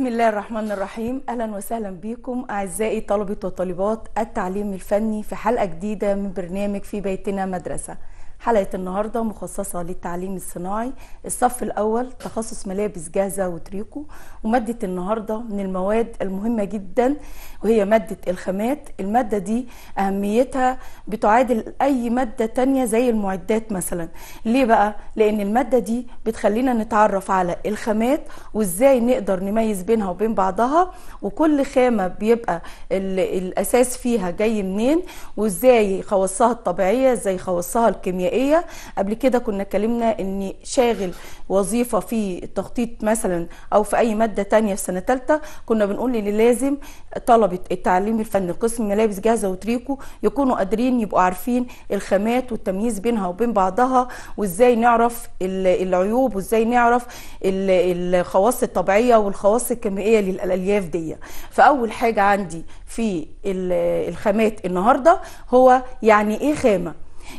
بسم الله الرحمن الرحيم اهلا وسهلا بكم اعزائي طلبه وطالبات التعليم الفني في حلقه جديده من برنامج في بيتنا مدرسه حلقة النهاردة مخصصة للتعليم الصناعي الصف الأول تخصص ملابس جاهزة وتريكو ومادة النهاردة من المواد المهمة جدا وهي مادة الخامات المادة دي أهميتها بتعادل أي مادة تانية زي المعدات مثلا ليه بقى؟ لأن المادة دي بتخلينا نتعرف على الخامات وإزاي نقدر نميز بينها وبين بعضها وكل خامة بيبقى الأساس فيها جاي منين وإزاي خواصها الطبيعية إزاي خواصها الكيميائية البيئيه قبل كده كنا اتكلمنا ان شاغل وظيفه في التخطيط مثلا او في اي ماده تانية في سنه ثالثه كنا بنقول ان لازم طلبه التعليم الفني قسم ملابس جاهزه وتريكو يكونوا قادرين يبقوا عارفين الخامات والتمييز بينها وبين بعضها وازاي نعرف العيوب وازاي نعرف الخواص الطبيعيه والخواص الكيميائيه للالياف دي فاول حاجه عندي في الخامات النهارده هو يعني ايه خامه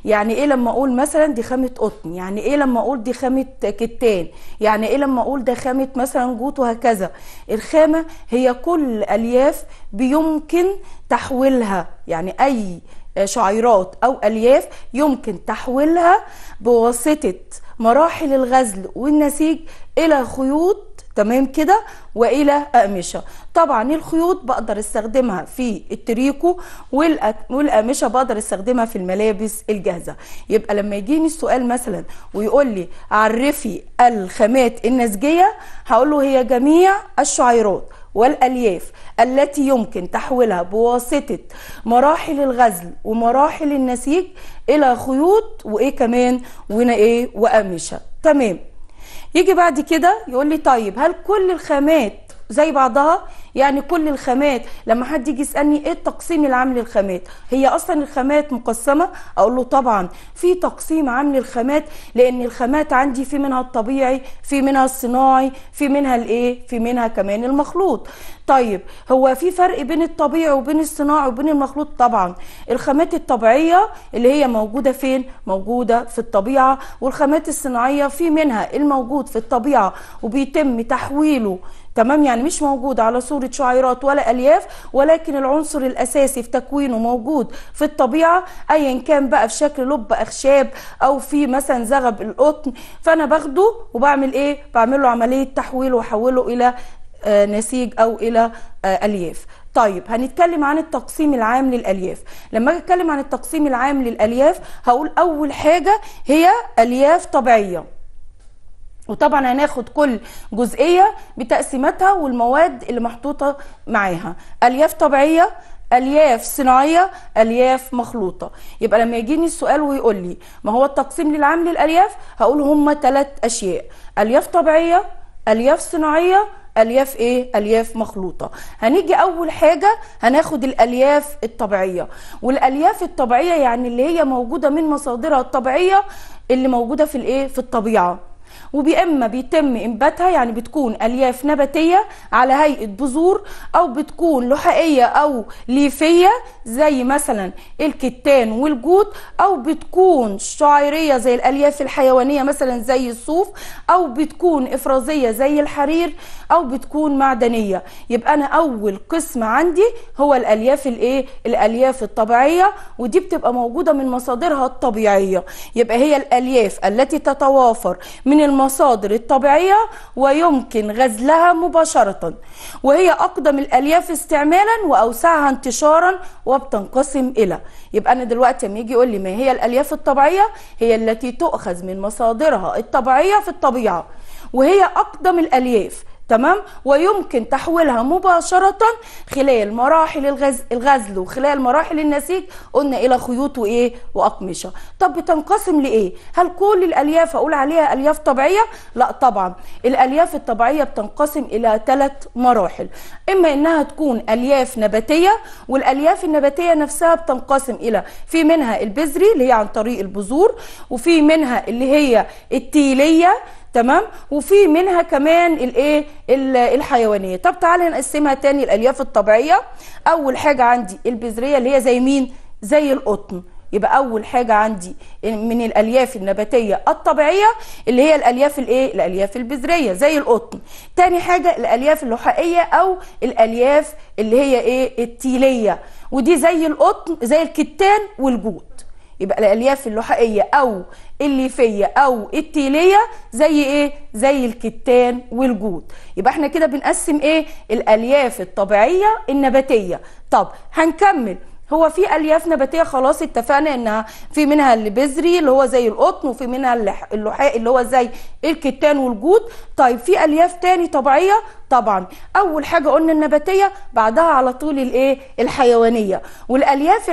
يعني ايه لما اقول مثلا دي خامه قطن يعني ايه لما اقول دي خامه كتان يعني ايه لما اقول ده خامه مثلا جوت وهكذا الخامه هي كل الياف بيمكن تحويلها يعني اي شعيرات او الياف يمكن تحويلها بواسطه مراحل الغزل والنسيج الى خيوط تمام كده والى اقمشه طبعا الخيوط بقدر استخدمها في التريكو والاقمشه بقدر استخدمها في الملابس الجاهزه يبقى لما يجيني السؤال مثلا ويقول لي عرفي الخامات النسجيه هقول له هي جميع الشعيرات والألياف التي يمكن تحويلها بواسطة مراحل الغزل ومراحل النسيج إلى خيوط وإيه كمان وإيه وقمشه تمام يجي بعد كده يقول لي طيب هل كل الخامات زي بعضها يعني كل الخامات لما حد يجي يسالني ايه التقسيم العام للخامات هي اصلا الخامات مقسمه اقول له طبعا في تقسيم عام للخامات لان الخامات عندي في منها الطبيعي في منها الصناعي في منها الايه في منها كمان المخلوط طيب هو في فرق بين الطبيعي وبين الصناعي وبين المخلوط طبعا الخامات الطبيعيه اللي هي موجوده فين موجوده في الطبيعه والخامات الصناعيه في منها الموجود في الطبيعه وبيتم تحويله تمام يعني مش موجود على صورة شعيرات ولا ألياف ولكن العنصر الأساسي في تكوينه موجود في الطبيعة أيا كان بقى في شكل لب أخشاب أو في مثلا زغب القطن فأنا باخده وبعمل إيه؟ بعمل له عملية تحويل وأحوله إلى آه، نسيج أو إلى آه، ألياف طيب هنتكلم عن التقسيم العام للالياف لما اجي اتكلم عن التقسيم العام للالياف هقول اول حاجه هي الياف طبيعيه وطبعا هناخد كل جزئيه بتقسيماتها والمواد اللي محطوطه معاها الياف طبيعيه الياف صناعيه الياف مخلوطه يبقى لما يجيني السؤال ويقول لي ما هو التقسيم للعام للالياف هقول هما ثلاث اشياء الياف طبيعيه الياف صناعيه الياف ايه الياف مخلوطه هنيجي اول حاجه هناخد الالياف الطبيعيه والالياف الطبيعيه يعني اللي هي موجوده من مصادرها الطبيعيه اللي موجوده في الايه في الطبيعه وبإما بيتم إنباتها يعني بتكون ألياف نباتية على هيئة بذور أو بتكون لحائية أو ليفية زي مثلا الكتان والجوت او بتكون شعيريه زي الالياف الحيوانيه مثلا زي الصوف او بتكون افرازيه زي الحرير او بتكون معدنيه يبقى انا اول قسم عندي هو الالياف الايه الالياف الطبيعيه ودي بتبقى موجوده من مصادرها الطبيعيه يبقى هي الالياف التي تتوافر من المصادر الطبيعيه ويمكن غزلها مباشره وهي اقدم الالياف استعمالا واوسعها انتشارا وبتنقسم الى يبقى انا دلوقتي لما يجي يقول لي ما هي الالياف الطبيعيه هي التي تؤخذ من مصادرها الطبيعيه في الطبيعه وهي اقدم الالياف تمام ويمكن تحويلها مباشرة خلال مراحل الغزل, الغزل وخلال مراحل النسيج قلنا إلى خيوط وإيه وأقمشة طب بتنقسم لإيه هل كل الألياف أقول عليها ألياف طبيعية لا طبعا الألياف الطبيعية بتنقسم إلى ثلاث مراحل إما إنها تكون ألياف نباتية والألياف النباتية نفسها بتنقسم إلى في منها البذري اللي هي عن طريق البذور وفي منها اللي هي التيلية تمام وفي منها كمان الايه الحيوانيه طب تعالى نقسمها تاني الالياف الطبيعيه اول حاجه عندي البذريه اللي هي زي مين زي القطن يبقى اول حاجه عندي من الالياف النباتيه الطبيعيه اللي هي الالياف الايه الالياف البذريه زي القطن تاني حاجه الالياف اللحائيه او الالياف اللي هي ايه التيليه ودي زي القطن زي الكتان والجوت يبقى الالياف اللحائيه او الليفيه او التيليه زي ايه زي الكتان والجود يبقى احنا كده بنقسم ايه الالياف الطبيعيه النباتيه طب هنكمل هو في الياف نباتيه خلاص اتفقنا انها في منها اللي اللي هو زي القطن وفي منها اللحاء اللي هو زي الكتان والجود طيب في الياف تاني طبيعيه طبعا اول حاجه قلنا النباتيه بعدها على طول الايه الحيوانيه والالياف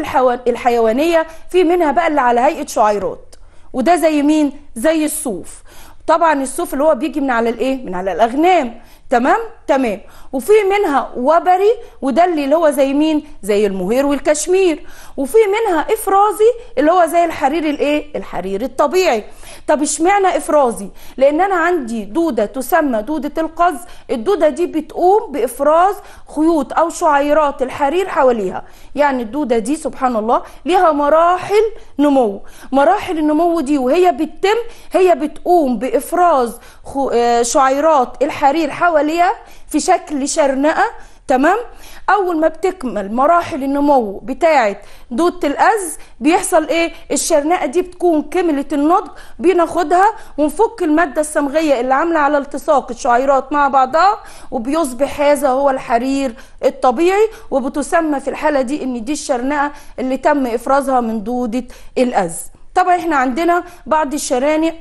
الحيوانيه في منها بقى اللي على هيئه شعيرات وده زي مين زي الصوف طبعا الصوف اللي هو بيجي من على الايه من على الاغنام تمام تمام وفي منها وبري وده اللي هو زي مين زي المهير والكشمير وفي منها افرازي اللي هو زي الحرير الايه الحرير الطبيعي طب اشمعنى افرازي لان انا عندي دوده تسمى دوده القز الدوده دي بتقوم بافراز خيوط او شعيرات الحرير حواليها يعني الدوده دي سبحان الله ليها مراحل نمو مراحل النمو دي وهي بتتم هي بتقوم بافراز آه، شعيرات الحرير حواليها حواليها في شكل شرنقه تمام اول ما بتكمل مراحل النمو بتاعه دوده الاز بيحصل ايه الشرنقه دي بتكون كملت النضج بناخدها ونفك الماده الصمغيه اللي عامله على التصاق الشعيرات مع بعضها وبيصبح هذا هو الحرير الطبيعي وبتسمى في الحاله دي ان دي الشرنقه اللي تم افرازها من دوده الاز طبعا احنا عندنا بعض الشرانق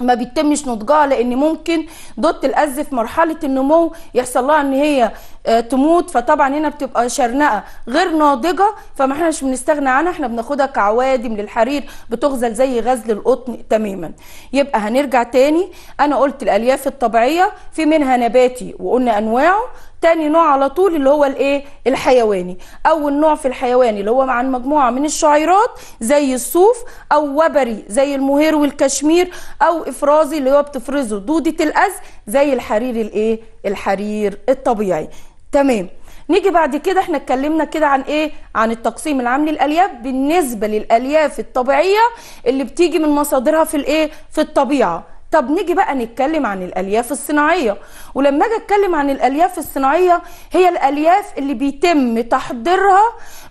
ما بيتمش نضجها لان ممكن دوت الاز في مرحله النمو يحصل لها ان هي آه، تموت فطبعا هنا بتبقى شرنقه غير ناضجه فما احناش بنستغنى عنها احنا بناخدها كعوادم للحرير بتغزل زي غزل القطن تماما يبقى هنرجع تاني انا قلت الالياف الطبيعيه في منها نباتي وقلنا انواعه تاني نوع على طول اللي هو الايه الحيواني اول نوع في الحيواني اللي هو عن مجموعه من الشعيرات زي الصوف او وبري زي المهير والكشمير او افرازي اللي هو بتفرزه دوده الاز زي الحرير الايه الحرير الطبيعي تمام نيجي بعد كده احنا اتكلمنا كده عن ايه عن التقسيم العام للالياف بالنسبه للالياف الطبيعيه اللي بتيجي من مصادرها في الايه في الطبيعه طب نيجي بقى نتكلم عن الالياف الصناعيه ولما اجي اتكلم عن الالياف الصناعيه هي الالياف اللي بيتم تحضيرها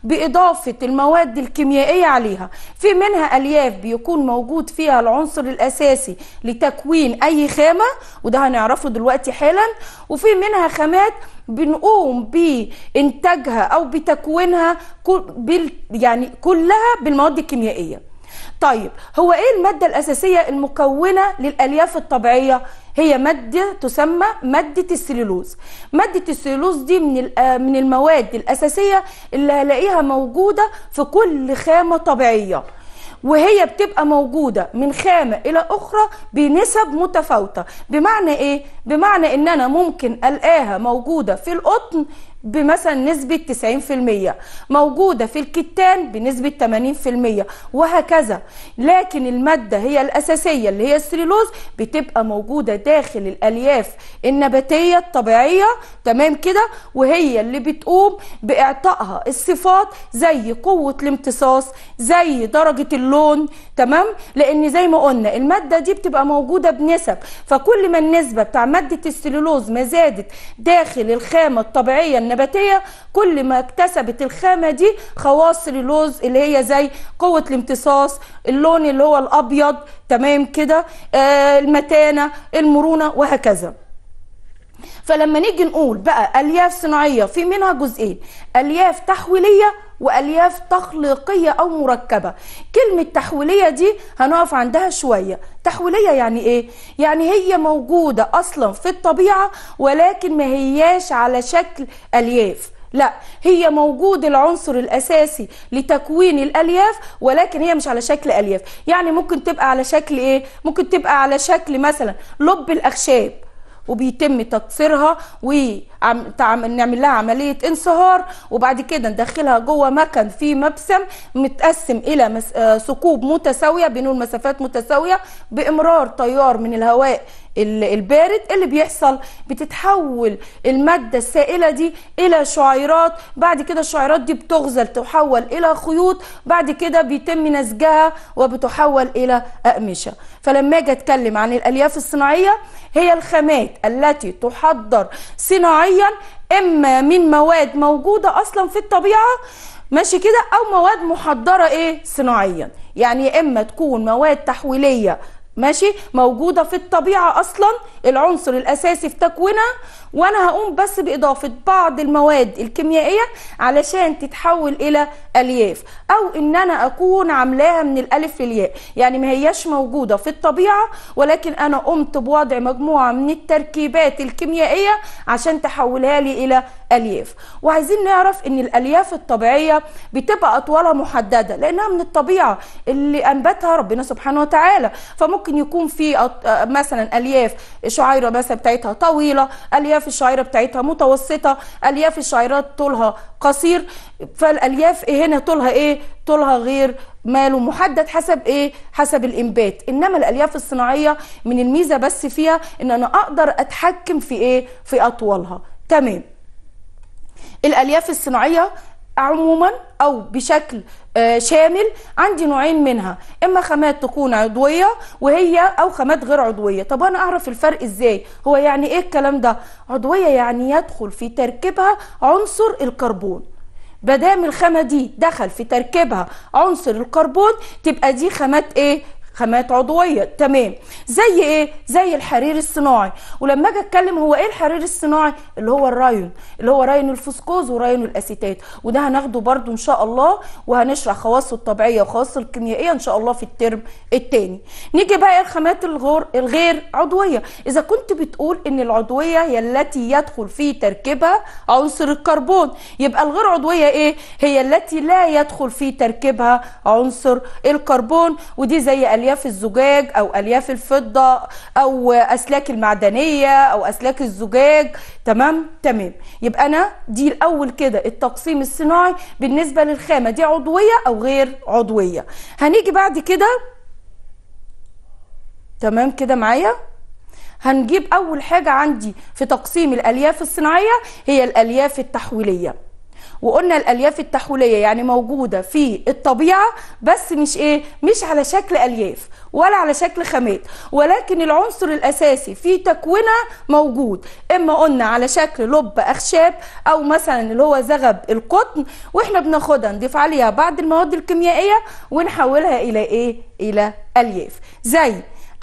باضافه المواد الكيميائيه عليها في منها الياف بيكون موجود فيها العنصر الاساسي لتكوين اي خامه وده هنعرفه دلوقتي حالا وفي منها خامات بنقوم بانتاجها او بتكوينها يعني كلها بالمواد الكيميائيه طيب هو ايه الماده الاساسيه المكونه للالياف الطبيعيه هي ماده تسمى ماده السليلوز ماده السليلوز دي من آه، من المواد الاساسيه اللي هلاقيها موجوده في كل خامه طبيعيه وهي بتبقى موجودة من خامة إلى أخرى بنسب متفاوتة بمعنى إيه؟ بمعنى إن أنا ممكن ألقاها موجودة في القطن بمثلا نسبة 90% موجودة في الكتان بنسبة 80% وهكذا لكن المادة هي الأساسية اللي هي السليلوز بتبقى موجودة داخل الألياف النباتية الطبيعية تمام كده وهي اللي بتقوم بإعطائها الصفات زي قوة الامتصاص زي درجة اللون تمام لأن زي ما قلنا المادة دي بتبقى موجودة بنسب فكل ما النسبة بتاع مادة السليلوز ما زادت داخل الخامة الطبيعية النباتيه كل ما اكتسبت الخامه دي خواص اللوز اللي هي زي قوه الامتصاص اللون اللي هو الابيض تمام كده آه، المتانه المرونه وهكذا فلما نيجي نقول بقى الياف صناعيه في منها جزئين الياف تحويليه والياف تخليقيه او مركبه كلمه تحويليه دي هنقف عندها شويه تحويليه يعني ايه يعني هي موجوده اصلا في الطبيعه ولكن ما هياش على شكل الياف لا هي موجود العنصر الاساسي لتكوين الالياف ولكن هي مش على شكل الياف يعني ممكن تبقى على شكل ايه ممكن تبقى على شكل مثلا لب الاخشاب وبيتم تكسيرها ونعمل لها عمليه انصهار وبعد كده ندخلها جوه مكن فيه مبسم متقسم الى مس... آه، ثقوب متساويه بنون مسافات متساويه بامرار تيار من الهواء البارد اللي بيحصل بتتحول الماده السائله دي الى شعيرات بعد كده الشعيرات دي بتغزل تحول الى خيوط بعد كده بيتم نسجها وبتحول الى اقمشه فلما اجي اتكلم عن الالياف الصناعيه هي الخامات التي تحضر صناعيا اما من مواد موجوده اصلا في الطبيعه ماشي كده او مواد محضره ايه صناعيا يعني اما تكون مواد تحويليه ماشي موجوده في الطبيعه اصلا العنصر الاساسي في تكوينها وانا هقوم بس باضافه بعض المواد الكيميائيه علشان تتحول الى الياف او ان انا اكون عاملاها من الالف للياء يعني ما هياش موجوده في الطبيعه ولكن انا قمت بوضع مجموعه من التركيبات الكيميائيه عشان تحولها لي الى الياف وعايزين نعرف ان الالياف الطبيعيه بتبقى اطوالها محدده لانها من الطبيعه اللي انبتها ربنا سبحانه وتعالى فممكن يكون في آه، مثلا الياف الشعيره مثلا بتاعتها طويله الياف الشعيره بتاعتها متوسطه الياف الشعيرات طولها قصير فالالياف إيه هنا طولها ايه طولها غير ماله محدد حسب ايه حسب الانبات انما الالياف الصناعيه من الميزه بس فيها ان انا اقدر اتحكم في ايه في اطوالها تمام الالياف الصناعيه عموما او بشكل آه، شامل عندي نوعين منها اما خامات تكون عضويه وهي او خامات غير عضويه طب انا اعرف الفرق ازاي هو يعني ايه الكلام ده عضويه يعني يدخل في تركيبها عنصر الكربون دام الخامه دي دخل في تركيبها عنصر الكربون تبقى دي خامات ايه خامات عضويه تمام زي ايه زي الحرير الصناعي ولما اجي اتكلم هو ايه الحرير الصناعي اللي هو الرايون اللي هو رايون الفسكوز ورايون الاسيتات وده هناخده برده ان شاء الله وهنشرح خواصه الطبيعيه وخواصه الكيميائيه ان شاء الله في الترم الثاني نيجي بقى إيه الخامات الغير الغير عضويه اذا كنت بتقول ان العضويه هي التي يدخل في تركيبها عنصر الكربون يبقى الغير عضويه ايه هي التي لا يدخل في تركيبها عنصر الكربون ودي زي الياف الزجاج او الياف الفضه او اسلاك المعدنيه او اسلاك الزجاج تمام تمام يبقى انا دي الاول كده التقسيم الصناعي بالنسبه للخامه دي عضويه او غير عضويه هنيجي بعد كده تمام كده معايا هنجيب اول حاجه عندي في تقسيم الالياف الصناعيه هي الالياف التحويليه وقلنا الالياف التحويليه يعني موجوده في الطبيعه بس مش ايه مش على شكل الياف ولا على شكل خامات ولكن العنصر الاساسي في تكوينها موجود اما قلنا على شكل لب اخشاب او مثلا اللي هو زغب القطن واحنا بناخدها نضيف عليها بعض المواد الكيميائيه ونحولها الى ايه الى الياف زي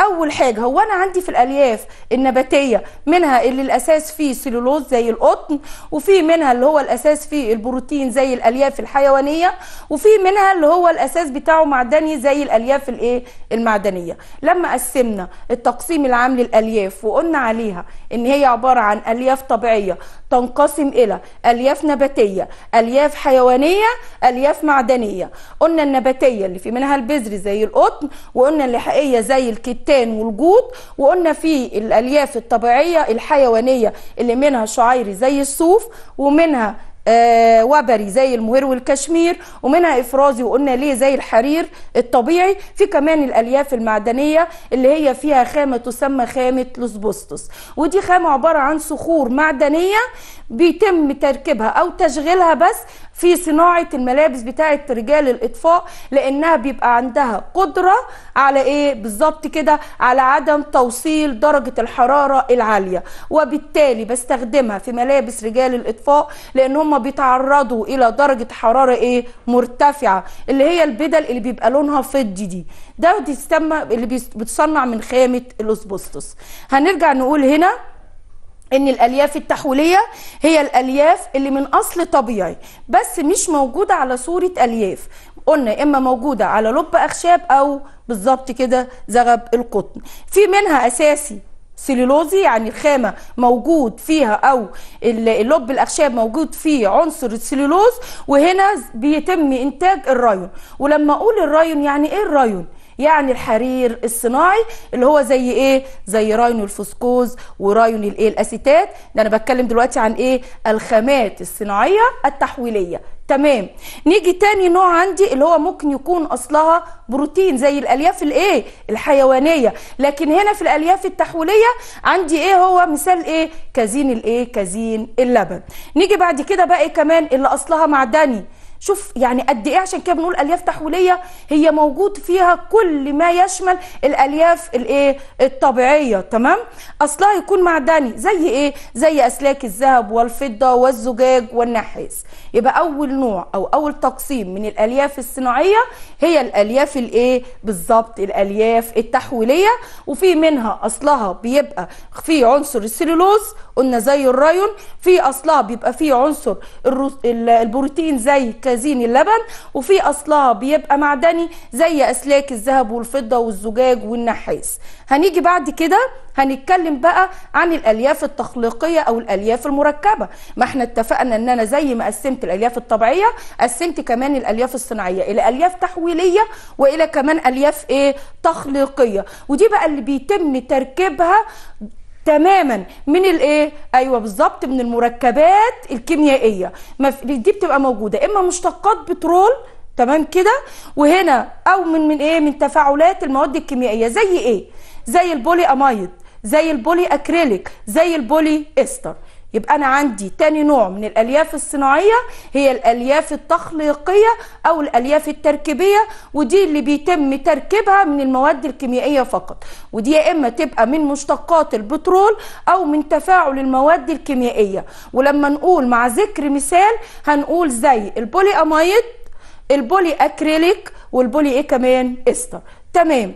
اول حاجه هو انا عندي في الالياف النباتيه منها اللي الاساس فيه سيلولوز زي القطن وفي منها اللي هو الاساس فيه البروتين زي الالياف الحيوانيه وفي منها اللي هو الاساس بتاعه معدني زي الالياف الايه المعدنيه لما قسمنا التقسيم العام للالياف وقلنا عليها ان هي عباره عن الياف طبيعيه تنقسم الى الياف نباتيه الياف حيوانيه الياف معدنيه قلنا النباتيه اللي في منها البذر زي القطن وقلنا اللحائيه زي الكتان الحيتان والجود وقلنا فيه الالياف الطبيعيه الحيوانيه اللي منها شعيري زي الصوف ومنها آه وبري زي المهر والكشمير ومنها افرازي وقلنا ليه زي الحرير الطبيعي في كمان الالياف المعدنيه اللي هي فيها خامه تسمى خامه لوسبوستوس ودي خامه عباره عن صخور معدنيه بيتم تركيبها او تشغيلها بس في صناعه الملابس بتاعه رجال الاطفاء لانها بيبقى عندها قدره على ايه بالظبط كده على عدم توصيل درجه الحراره العاليه وبالتالي بستخدمها في ملابس رجال الاطفاء لان هم بيتعرضوا الى درجه حراره ايه مرتفعه اللي هي البدل اللي بيبقى لونها فضي دي ده بتسمى اللي بتصنع من خامه الاسبسطس هنرجع نقول هنا ان الالياف التحويليه هي الالياف اللي من اصل طبيعي بس مش موجوده على صوره الياف قلنا اما موجوده على لب اخشاب او بالظبط كده زغب القطن في منها اساسي سيلولوزي يعني الخامه موجود فيها او اللب الاخشاب موجود فيه عنصر السيلولوز وهنا بيتم انتاج الرايون ولما اقول الرايون يعني ايه الرايون يعني الحرير الصناعي اللي هو زي ايه زي راين الفسكوز وراين الايه الاسيتات ده انا بتكلم دلوقتي عن ايه الخامات الصناعيه التحويليه تمام نيجي تاني نوع عندي اللي هو ممكن يكون اصلها بروتين زي الالياف الايه الحيوانيه لكن هنا في الالياف التحويليه عندي ايه هو مثال ايه كازين الايه كازين اللبن نيجي بعد كده بقى إيه كمان اللي اصلها معدني شوف يعني قد ايه عشان كده بنقول الياف تحويليه هي موجود فيها كل ما يشمل الالياف الايه الطبيعيه تمام اصلها يكون معدني زي ايه زي اسلاك الذهب والفضه والزجاج والنحاس يبقى اول نوع او اول تقسيم من الالياف الصناعيه هي الالياف الايه بالظبط الالياف التحويليه وفي منها اصلها بيبقى في عنصر السلولوز قلنا زي الرايون في اصلها بيبقى فيه عنصر البروتين زي خزين اللبن وفي اصلها بيبقى معدني زي اسلاك الذهب والفضه والزجاج والنحاس هنيجي بعد كده هنتكلم بقى عن الالياف التخليقيه او الالياف المركبه ما احنا اتفقنا ان انا زي ما قسمت الالياف الطبيعيه قسمت كمان الالياف الصناعيه الى الياف تحويليه والى كمان الياف ايه تخليقيه ودي بقى اللي بيتم تركيبها تماما من الايه ايوه بالظبط من المركبات الكيميائيه دي بتبقى موجوده اما مشتقات بترول تمام كده وهنا او من من ايه من تفاعلات المواد الكيميائيه زي ايه زي البولي امايد زي البولي اكريليك زي البولي استر يبقى انا عندي تاني نوع من الالياف الصناعيه هي الالياف التخليقيه او الالياف التركيبيه ودي اللي بيتم تركيبها من المواد الكيميائيه فقط ودي يا اما تبقى من مشتقات البترول او من تفاعل المواد الكيميائيه ولما نقول مع ذكر مثال هنقول زي البولي امايد البولي اكريليك والبولي ايه كمان استر تمام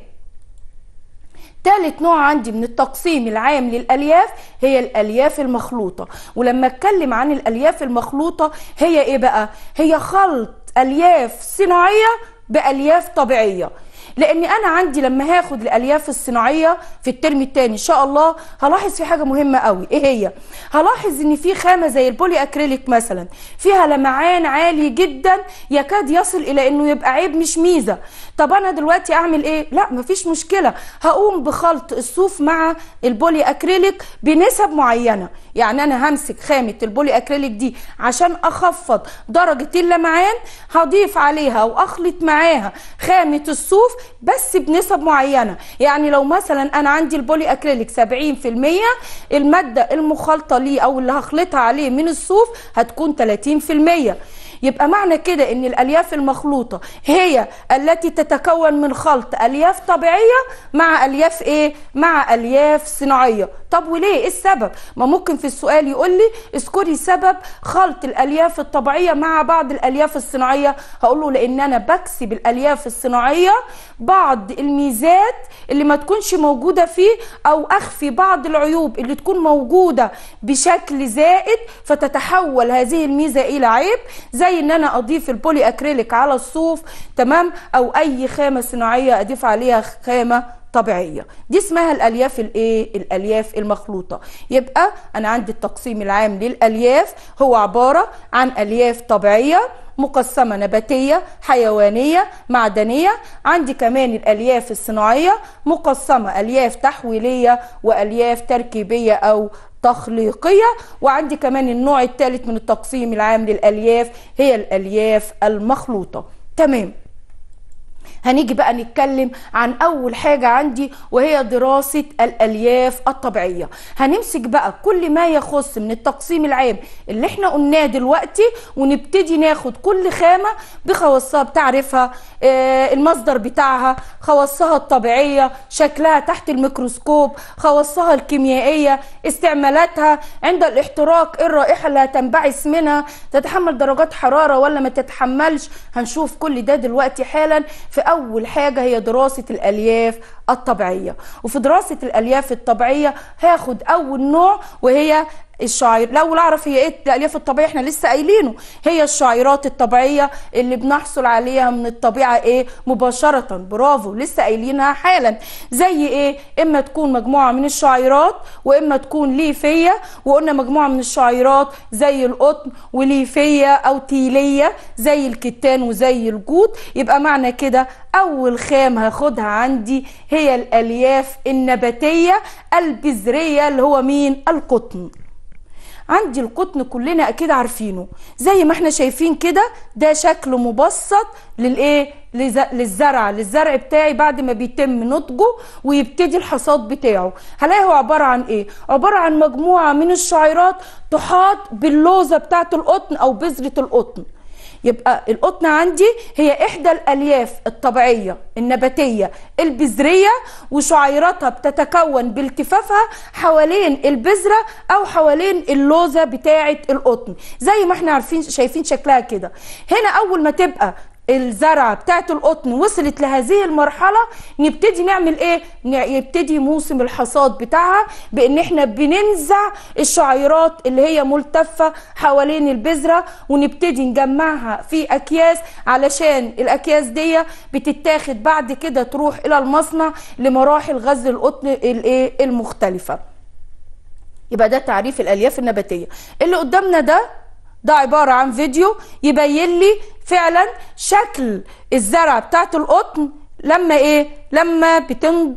تالت نوع عندي من التقسيم العام للألياف هي الألياف المخلوطة ولما اتكلم عن الألياف المخلوطة هي ايه بقى هي خلط ألياف صناعية بألياف طبيعية لان انا عندي لما هاخد الالياف الصناعيه في الترم الثاني ان شاء الله هلاحظ في حاجه مهمه قوي ايه هي هلاحظ ان في خامه زي البولي اكريليك مثلا فيها لمعان عالي جدا يكاد يصل الى انه يبقى عيب مش ميزه طب انا دلوقتي اعمل ايه لا مفيش مشكله هقوم بخلط الصوف مع البولي اكريليك بنسب معينه يعني انا همسك خامه البولي اكريليك دي عشان اخفض درجه اللمعان هضيف عليها واخلط معاها خامه الصوف بس بنسب معينه يعني لو مثلا انا عندي البولي اكريليك 70% الماده المخلطه ليه او اللي هخلطها عليه من الصوف هتكون 30% يبقى معنى كده ان الالياف المخلوطه هي التي تتكون من خلط الياف طبيعيه مع الياف ايه مع الياف صناعيه طب وليه ايه السبب ما ممكن في السؤال يقول لي اذكري سبب خلط الالياف الطبيعيه مع بعض الالياف الصناعيه هقول له لان انا بكسب الالياف الصناعيه بعض الميزات اللي ما تكونش موجوده فيه او اخفي بعض العيوب اللي تكون موجوده بشكل زائد فتتحول هذه الميزه الى عيب زي ان انا اضيف البولي اكريليك على الصوف تمام او اي خامه صناعيه اضيف عليها خامه طبيعيه دي اسمها الالياف الايه الالياف المخلوطه يبقى انا عندي التقسيم العام للالياف هو عباره عن الياف طبيعيه مقسمة نباتية حيوانية معدنية عندي كمان الألياف الصناعية مقسمة ألياف تحويلية وألياف تركيبية أو تخليقية وعندي كمان النوع الثالث من التقسيم العام للألياف هي الألياف المخلوطة تمام هنيجي بقى نتكلم عن اول حاجه عندي وهي دراسه الالياف الطبيعيه هنمسك بقى كل ما يخص من التقسيم العام اللي احنا قلناه دلوقتي ونبتدي ناخد كل خامه بخواصها بتعرفها آه المصدر بتاعها خواصها الطبيعيه شكلها تحت الميكروسكوب خواصها الكيميائيه استعمالاتها عند الاحتراق إيه الرائحه اللي هتنبعث منها تتحمل درجات حراره ولا ما تتحملش هنشوف كل ده دلوقتي حالا في اول حاجه هي دراسه الالياف الطبيعيه وفي دراسه الالياف الطبيعيه هاخد اول نوع وهي الشعير الاول اعرف هي ايه الالياف الطبيعيه احنا لسه قايلينه هي الشعيرات الطبيعيه اللي بنحصل عليها من الطبيعه ايه مباشره برافو لسه قايلينها حالا زي ايه اما تكون مجموعه من الشعيرات واما تكون ليفيه وقلنا مجموعه من الشعيرات زي القطن وليفيه او تيليه زي الكتان وزي الجود يبقى معنى كده اول خام هاخدها عندي هي الالياف النباتيه البذريه اللي هو مين القطن عندي القطن كلنا اكيد عارفينه زي ما احنا شايفين كده ده شكل مبسط للايه للزرع للزرع بتاعي بعد ما بيتم نضجه ويبتدي الحصاد بتاعه هلاقي هو عباره عن ايه عباره عن مجموعه من الشعيرات تحاط باللوزه بتاعه القطن او بذره القطن يبقى القطن عندي هي إحدى الألياف الطبيعية النباتية البذرية وشعيرتها بتتكون بالتفافها حوالين البذرة أو حوالين اللوزة بتاعة القطن زي ما احنا عارفين شايفين شكلها كده هنا أول ما تبقى الزرعه بتاعه القطن وصلت لهذه المرحله نبتدي نعمل ايه يبتدي موسم الحصاد بتاعها بان احنا بننزع الشعيرات اللي هي ملتفه حوالين البذره ونبتدي نجمعها في اكياس علشان الاكياس دي بتتاخد بعد كده تروح الى المصنع لمراحل غزل القطن الايه المختلفه يبقى ده تعريف الالياف النباتيه اللي قدامنا ده ده عبارة عن فيديو يبين لي فعلا شكل الزرعة بتاعت القطن لما ايه لما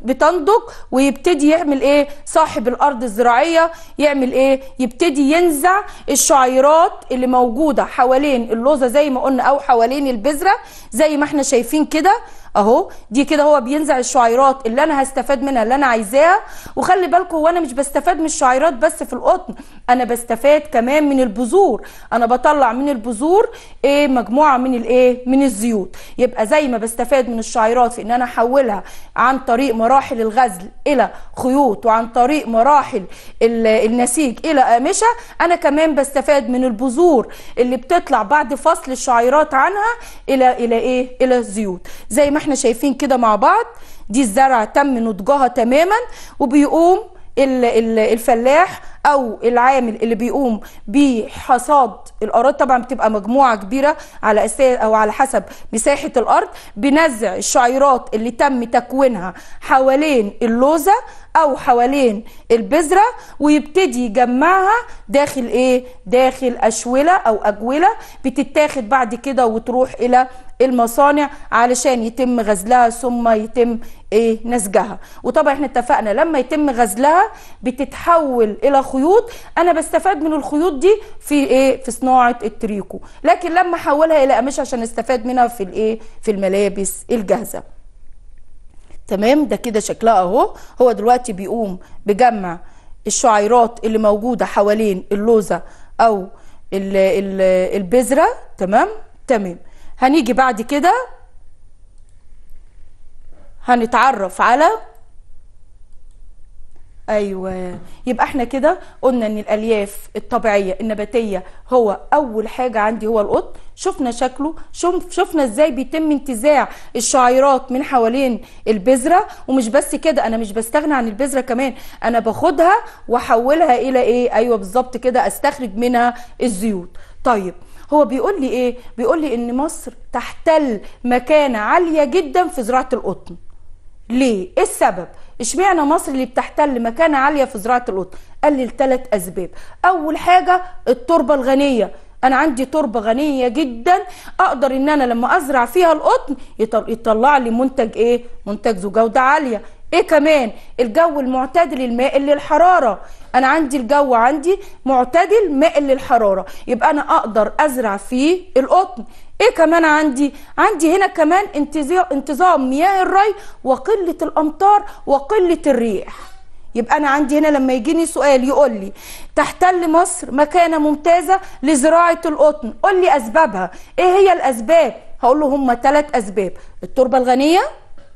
بتنضج ويبتدي يعمل ايه صاحب الارض الزراعيه يعمل ايه يبتدي ينزع الشعيرات اللي موجوده حوالين اللوزه زي ما قلنا او حوالين البذره زي ما احنا شايفين كده اهو دي كده هو بينزع الشعيرات اللي انا هستفاد منها اللي انا عايزاها وخلي بالكم وانا مش بستفاد من الشعيرات بس في القطن انا بستفاد كمان من البذور انا بطلع من البذور ايه مجموعه من الايه من الزيوت يبقى زي ما بستفاد من الشعيرات في ان انا احولها عن طريق مراحل الغزل الى خيوط وعن طريق مراحل النسيج الى اقمشه انا كمان بستفاد من البذور اللي بتطلع بعد فصل الشعيرات عنها الى الى ايه الى الزيوت زي ما ما احنا شايفين كده مع بعض دي الزرعه تم نضجها تماما وبيقوم الفلاح او العامل اللي بيقوم بحصاد الاراضي طبعا بتبقى مجموعه كبيره على اساس او على حسب مساحه الارض بنزع الشعيرات اللي تم تكوينها حوالين اللوزه او حوالين البذره ويبتدي يجمعها داخل ايه داخل اشوله او اجوله بتتاخد بعد كده وتروح الى المصانع علشان يتم غزلها ثم يتم ايه نسجها وطبعا احنا اتفقنا لما يتم غزلها بتتحول الى خيوط انا بستفاد من الخيوط دي في ايه في صناعه التريكو لكن لما احولها الى قماش عشان استفاد منها في الايه في الملابس الجاهزه تمام ده كده شكلها اهو هو دلوقتي بيقوم بجمع الشعيرات اللي موجوده حوالين اللوزه او البذره تمام تمام هنيجي بعد كده هنتعرف على ايوه يبقى احنا كده قلنا ان الالياف الطبيعيه النباتيه هو اول حاجه عندي هو القطن شفنا شكله شوف شفنا ازاي بيتم انتزاع الشعيرات من حوالين البذره ومش بس كده انا مش بستغنى عن البذره كمان انا باخدها واحولها الى ايه ايوه بالظبط كده استخرج منها الزيوت طيب هو بيقول لي ايه بيقول لي ان مصر تحتل مكانه عاليه جدا في زراعه القطن ليه ايه السبب اشمعنى مصر اللي بتحتل مكانه عاليه في زراعه القطن قال لي لثلاث اسباب اول حاجه التربه الغنيه انا عندي تربه غنيه جدا اقدر ان انا لما ازرع فيها القطن يطلع لي منتج ايه منتج ذو جوده عاليه ايه كمان الجو المعتدل المائل للحراره انا عندي الجو عندي معتدل مائل للحراره يبقى انا اقدر ازرع فيه القطن ايه كمان عندي عندي هنا كمان انتظام مياه الري وقله الامطار وقله الريح يبقى انا عندي هنا لما يجيني سؤال يقول لي تحتل مصر مكانه ممتازه لزراعه القطن قول لي اسبابها ايه هي الاسباب هقول له هم ثلاث اسباب التربه الغنيه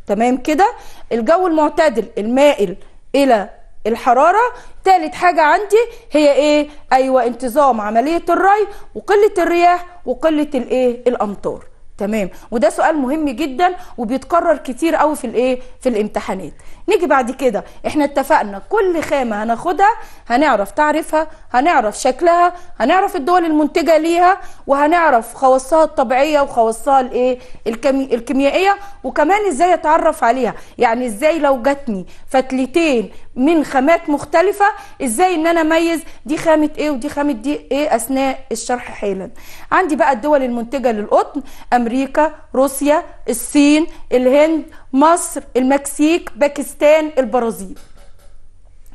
تمام كده الجو المعتدل المائل الى الحرارة تالت حاجة عندي هي ايه ايوه انتظام عملية الري وقلة الرياح وقلة الايه الامطار تمام وده سؤال مهم جدا وبيتكرر كتير قوي في الايه في الامتحانات نيجي بعد كده احنا اتفقنا كل خامه هناخدها هنعرف تعريفها هنعرف شكلها هنعرف الدول المنتجه ليها وهنعرف خواصها الطبيعيه وخواصها الايه الكيميائيه وكمان ازاي اتعرف عليها يعني ازاي لو جاتني فتلتين من خامات مختلفه ازاي ان انا اميز دي خامه ايه ودي خامه دي ايه اثناء الشرح حالا عندي بقى الدول المنتجه للقطن امريكا روسيا الصين الهند مصر المكسيك باكستان البرازيل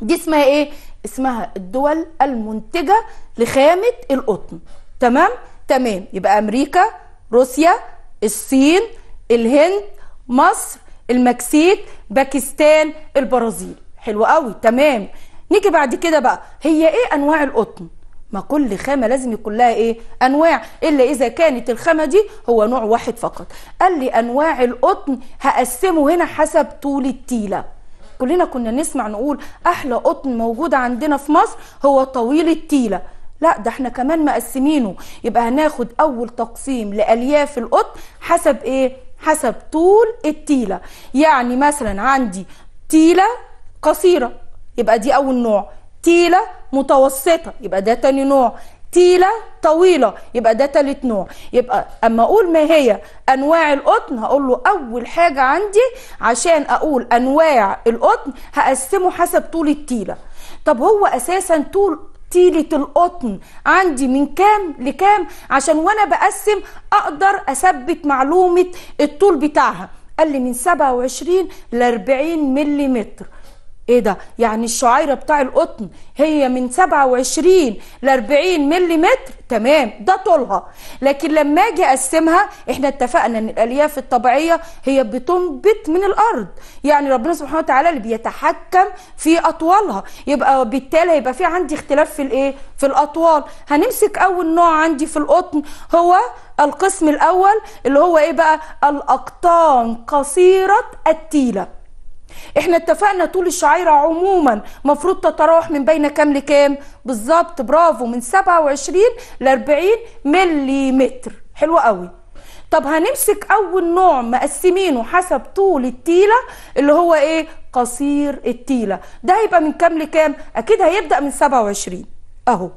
دي اسمها ايه اسمها الدول المنتجه لخامه القطن تمام تمام يبقى امريكا روسيا الصين الهند مصر المكسيك باكستان البرازيل حلو قوي تمام نيجي بعد كده بقى هي ايه انواع القطن ما كل خامة لازم يكون لها ايه انواع الا اذا كانت الخامة دي هو نوع واحد فقط قال لي انواع القطن هقسمه هنا حسب طول التيلة كلنا كنا نسمع نقول احلى قطن موجود عندنا في مصر هو طويل التيله لا ده احنا كمان مقسمينه يبقى هناخد اول تقسيم لالياف القطن حسب ايه حسب طول التيله يعني مثلا عندي تيله قصيره يبقى دي اول نوع تيلة متوسطة يبقى ده تاني نوع تيلة طويلة يبقى ده تالت نوع يبقى أما أقول ما هي أنواع القطن هقول له أول حاجة عندي عشان أقول أنواع القطن هقسمه حسب طول التيلة طب هو أساسا طول تيلة القطن عندي من كام لكام عشان وأنا بقسم أقدر أثبت معلومة الطول بتاعها قال لي من 27 ل 40 مليمتر ايه ده يعني الشعيره بتاع القطن هي من 27 ل 40 ملم تمام ده طولها لكن لما اجي اقسمها احنا اتفقنا ان الالياف الطبيعيه هي بتنبت من الارض يعني ربنا سبحانه وتعالى اللي بيتحكم في اطوالها يبقى بالتالي هيبقى في عندي اختلاف في الايه في الاطوال هنمسك اول نوع عندي في القطن هو القسم الاول اللي هو ايه بقى الاقطان قصيره التيله احنا اتفقنا طول الشعيرة عموما مفروض تتراوح من بين كام لكام بالظبط برافو من 27 ل 40 متر حلو قوي طب هنمسك اول نوع مقسمينه حسب طول التيله اللي هو ايه قصير التيله ده هيبقى من كام لكام اكيد هيبدا من 27 اهو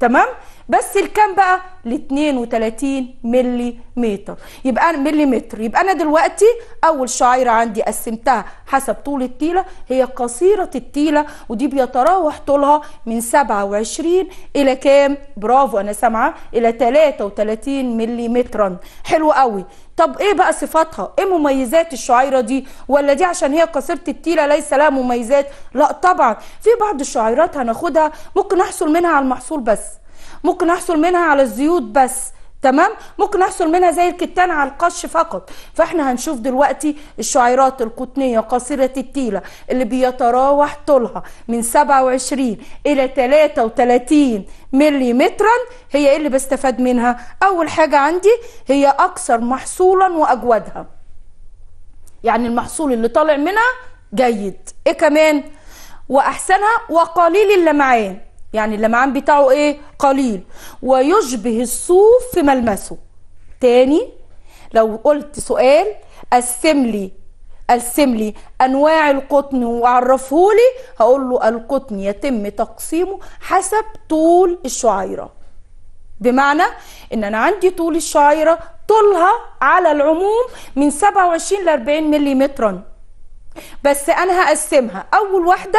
تمام بس الكام بقى ل 32 ملي متر يبقى ملي متر يبقى انا دلوقتي اول شعيره عندي قسمتها حسب طول التيله هي قصيره التيله ودي بيتراوح طولها من 27 الى كام برافو انا سامعه الى 33 ملي مترا حلو قوي طب ايه بقى صفاتها ايه مميزات الشعيره دي ولا دي عشان هي قصيره التيله ليس لها مميزات لا طبعا في بعض الشعيرات هناخدها ممكن احصل منها على المحصول بس ممكن احصل منها على الزيوت بس تمام ممكن احصل منها زي الكتان على القش فقط فاحنا هنشوف دلوقتي الشعيرات القطنيه قصيره التيله اللي بيتراوح طولها من 27 الى 33 مترا هي ايه اللي بستفاد منها اول حاجه عندي هي اكثر محصولا واجودها يعني المحصول اللي طالع منها جيد ايه كمان واحسنها وقليل اللمعان يعني اللمعان بتاعه ايه قليل ويشبه الصوف في ملمسه تاني لو قلت سؤال قسم لي قسم لي انواع القطن وعرفه لي هقول له القطن يتم تقسيمه حسب طول الشعيره بمعنى ان انا عندي طول الشعيره طولها على العموم من 27 ل 40 ملم بس انا هقسمها اول واحده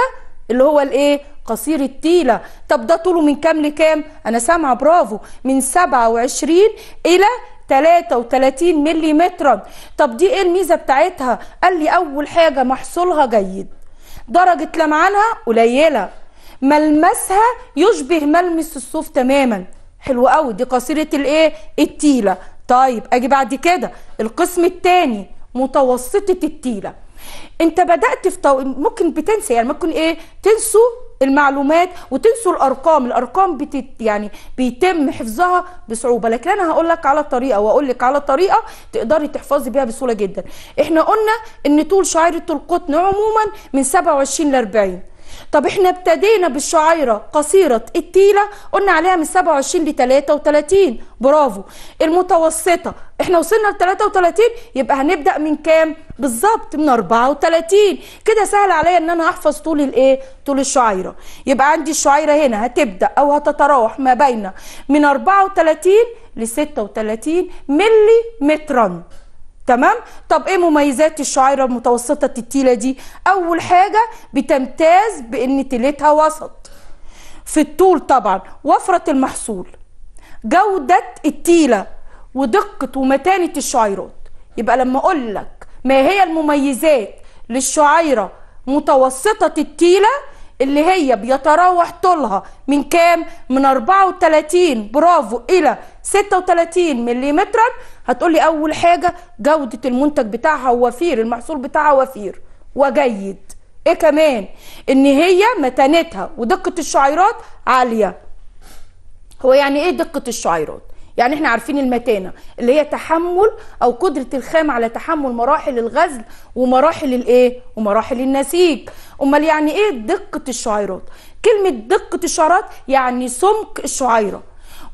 اللي هو الايه قصير التيله طب ده طوله من كام لكام انا سامعه برافو من 27 الى 33 مترا طب دي ايه الميزه بتاعتها قال لي اول حاجه محصولها جيد درجه لمعانها قليله ملمسها يشبه ملمس الصوف تماما حلو قوي دي قصيره الايه التيله طيب اجي بعد كده القسم الثاني متوسطه التيله انت بدات في طو... ممكن بتنسى يعني ممكن ايه تنسوا المعلومات وتنسوا الارقام الارقام بتت يعني بيتم حفظها بصعوبه لكن انا هقول لك على طريقه واقول لك على طريقه تقدري تحفظي بيها بسهوله جدا احنا قلنا ان طول شعيره القطن عموما من 27 ل 40 طب احنا ابتدينا بالشعيره قصيره التيله قلنا عليها من 27 ل 33 برافو المتوسطه احنا وصلنا ل 33 يبقى هنبدا من كام بالظبط من 34 كده سهل عليا ان انا احفظ طول الايه طول الشعيره يبقى عندي الشعيره هنا هتبدا او هتتراوح ما بين من 34 ل 36 ملي مترا تمام طب ايه مميزات الشعيره المتوسطه التيله دي اول حاجه بتمتاز بان تيلتها وسط في الطول طبعا وفره المحصول جوده التيله ودقه ومتانه الشعيرات يبقى لما اقول لك ما هي المميزات للشعيره متوسطه التيله اللي هي بيتراوح طولها من كام من 34 برافو الى 36 ملم هتقولي اول حاجه جوده المنتج بتاعها وفير المحصول بتاعها وفير وجيد ايه كمان ان هي متانتها ودقه الشعيرات عاليه هو يعني ايه دقه الشعيرات يعني احنا عارفين المتانه اللي هي تحمل او قدره الخام على تحمل مراحل الغزل ومراحل الايه ومراحل النسيج امال يعني ايه دقه الشعيرات كلمه دقه الشعيرات يعني سمك الشعيره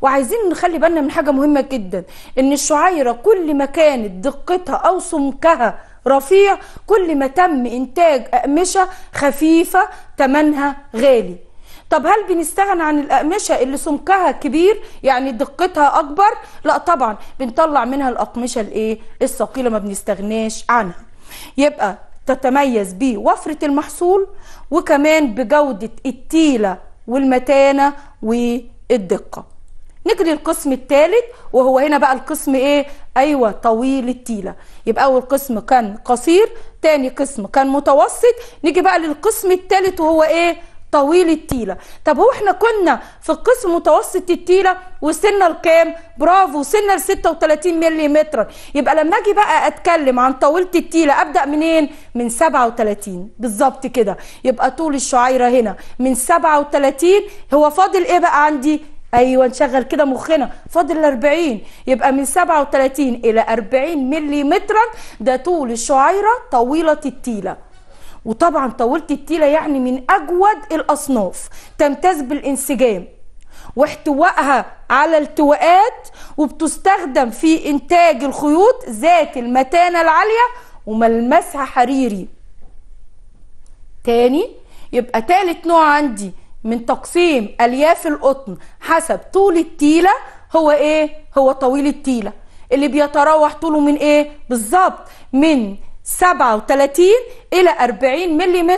وعايزين نخلي بالنا من حاجه مهمه جدا ان الشعيره كل ما كانت دقتها او سمكها رفيع كل ما تم انتاج اقمشه خفيفه تمنها غالي طب هل بنستغنى عن الأقمشة اللي سمكها كبير يعني دقتها أكبر لا طبعا بنطلع منها الأقمشة الايه الثقيلة ما بنستغناش عنها يبقى تتميز بوفرة المحصول وكمان بجودة التيلة والمتانة والدقة نيجي للقسم الثالث وهو هنا بقى القسم ايه ايوه طويل التيله يبقى اول قسم كان قصير تاني قسم كان متوسط نيجي بقى للقسم الثالث وهو ايه طويل التيلة طب هو احنا كنا في القسم متوسط التيلة وصلنا لكام برافو وصلنا ل 36 ملم يبقى لما اجي بقى اتكلم عن طويلة التيلة ابدا منين من 37 بالظبط كده يبقى طول الشعيرة هنا من 37 هو فاضل ايه بقى عندي ايوه نشغل كده مخنا فاضل 40 يبقى من 37 الى 40 ملم ده طول الشعيرة طويلة التيلة وطبعا طاوله التيله يعني من اجود الاصناف تمتاز بالانسجام واحتوائها على التواءات وبتستخدم في انتاج الخيوط ذات المتانه العاليه وملمسها حريري تاني يبقى تالت نوع عندي من تقسيم الياف القطن حسب طول التيله هو ايه هو طويل التيله اللي بيتراوح طوله من ايه بالظبط من 37 إلى 40 ملم